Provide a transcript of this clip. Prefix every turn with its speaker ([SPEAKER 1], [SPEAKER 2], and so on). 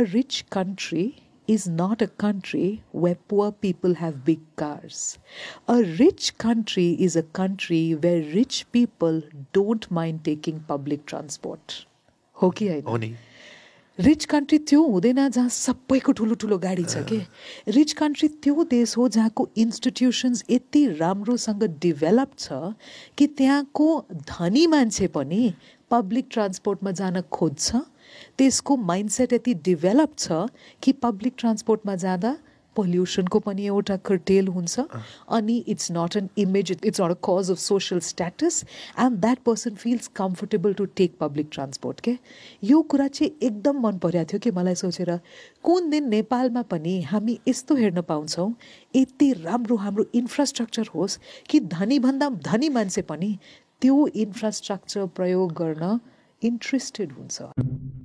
[SPEAKER 1] A rich country is not a country where poor people have big cars. A rich country is a country where rich people don't mind taking public transport. हो गया है rich country त्यो हुँदैन जहाँ सबैको ठुलो ठुलो गाडी छ के रिच कन्ट्री त्यो देश हो जहाँको इन्स्टिट्युसन्स यति राम्रोसँग डेभलप छ कि त्यहाँको धनी मान्छे पनि पब्लिक ट्रान्सपोर्टमा जान खोज्छ त्यसको माइन्डसेट यति डेभलप छ कि पब्लिक ट्रान्सपोर्टमा जाँदा पल्युसनको पनि एउटा कर्टेल हुन्छ अनि it's not an image it's not a cause of social status and that person feels comfortable to take public transport के यो कुरा चाहिँ एकदम मन परेको थियो कि मलाई सोचेर कुन दिन नेपालमा पनि हामी यस्तो हेर्न पाउँछौँ यति राम्रो हाम्रो इन्फ्रास्ट्रक्चर होस् कि धनीभन्दा धनी मान्छे पनि त्यो इन्फ्रास्ट्रक्चर प्रयोग गर्न इन्ट्रेस्टेड हुन्छ